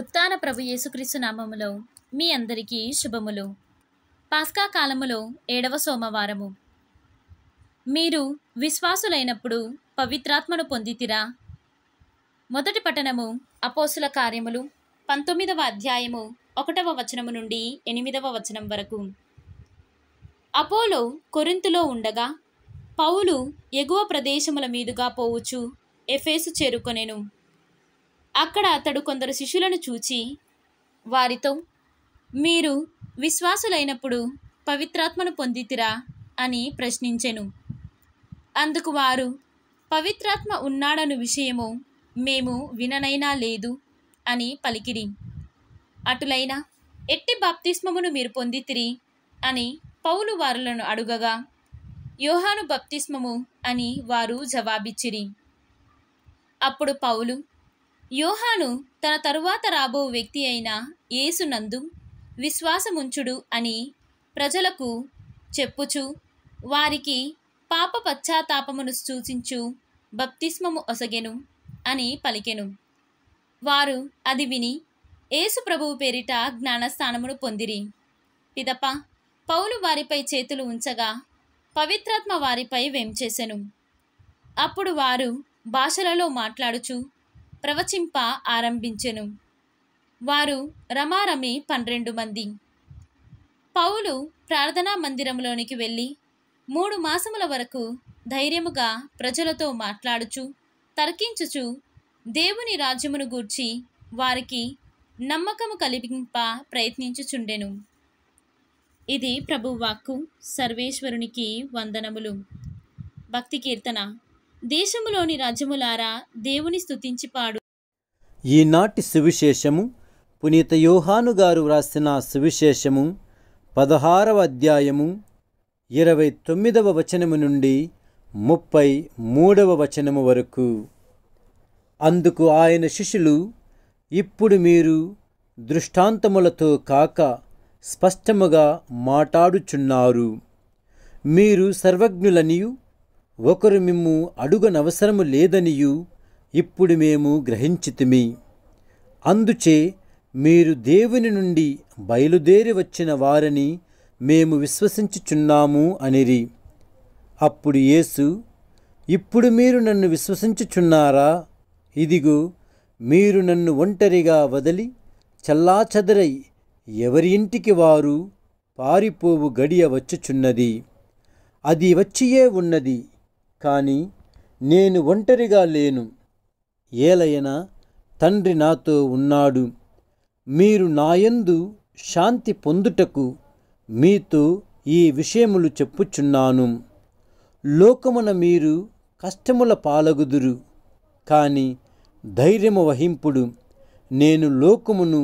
ఉత్తాన ప్రభు యేసుక్రీస్తు నామములో మీ అందరికీ శుభములు పాస్కా కాలములో ఏడవ సోమవారము మీరు విశ్వాసులైనప్పుడు పవిత్రాత్మను పొందితిరా మొదటి పట్టణము అపోసుల కార్యములు పంతొమ్మిదవ అధ్యాయము ఒకటవ వచనము నుండి ఎనిమిదవ వచనం వరకు అపోలో కొరింతులో ఉండగా పౌలు ఎగువ ప్రదేశముల మీదుగా పోవచ్చు ఎఫేసు చేరుకొనెను అక్కడ అతడు కొందరు శిష్యులను చూచి వారితో మీరు విశ్వాసులైనప్పుడు పవిత్రాత్మను పొందితిరా అని ప్రశ్నించెను అందుకు వారు పవిత్రాత్మ ఉన్నాడను విషయము మేము విననైనా లేదు అని పలికిరి అటులైన ఎట్టి బాప్తిస్మమును మీరు పొందితిరి అని పౌలు వారులను అడుగగా యోహాను బప్తిస్మము అని వారు జవాబిచ్చిరి అప్పుడు పౌలు యోహాను తన తరువాత రాబో వ్యక్తి అయిన యేసునందు విశ్వాసముంచుడు అని ప్రజలకు చెప్పుచు వారికి పాప పశ్చాత్తాపమును సూచించు బప్తిస్మము ఒసగెను అని పలికెను వారు అది విని యేసు ప్రభువు పేరిట జ్ఞానస్థానమును పొందిరి పిదప పౌలు వారిపై చేతులు ఉంచగా పవిత్రాత్మ వారిపై వేంచేశెను అప్పుడు వారు భాషలలో మాట్లాడుచు ప్రవచింప ఆరంభించెను వారు రమారమి పన్నెండు మంది పౌలు ప్రార్థనా మందిరంలోనికి వెళ్ళి మూడు మాసముల వరకు ధైర్యముగా ప్రజలతో మాట్లాడుచు తర్కించుచు దేవుని రాజ్యమును గూర్చి వారికి నమ్మకము కలిపింప ప్రయత్నించుచుండెను ఇది ప్రభువాక్కు సర్వేశ్వరునికి వందనములు భక్తి కీర్తన దేశములోని రాజ్యములారా దేవుని స్థుతించి పాడు ఈనాటి సువిశేషము పునీత యోహాను గారు వ్రాసిన సువిశేషము పదహారవ అధ్యాయము ఇరవై తొమ్మిదవ వచనము నుండి ముప్పై మూడవ వచనము వరకు అందుకు ఆయన శిష్యులు ఇప్పుడు మీరు దృష్టాంతములతో కాక స్పష్టముగా మాట్లాడుచున్నారు మీరు సర్వజ్ఞులనియు ఒకరు మిమ్ము అడుగనవసరము లేదనియు ఇప్పుడు మేము గ్రహించితిమి అందుచే మీరు దేవుని నుండి బయలుదేరి వచ్చిన వారని మేము విశ్వసించుచున్నాము అనిరి అప్పుడు యేసు ఇప్పుడు మీరు నన్ను విశ్వసించుచున్నారా ఇదిగో మీరు నన్ను ఒంటరిగా వదిలి చల్లాచదరై ఎవరి ఇంటికి వారు పారిపోవు గడియ వచ్చుచున్నది అది వచ్చియే ఉన్నది కానీ నేను ఒంటరిగా లేను ఏలయన తండ్రి నాతో ఉన్నాడు మీరు నాయందు శాంతి పొందుటకు మీతో ఈ విషయములు చెప్పుచున్నాను లోకమున మీరు కష్టముల పాలగుదురు కానీ ధైర్యము వహింపుడు నేను లోకమును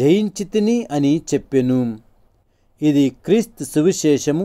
జయించితిని అని చెప్పెను ఇది క్రీస్తు సువిశేషము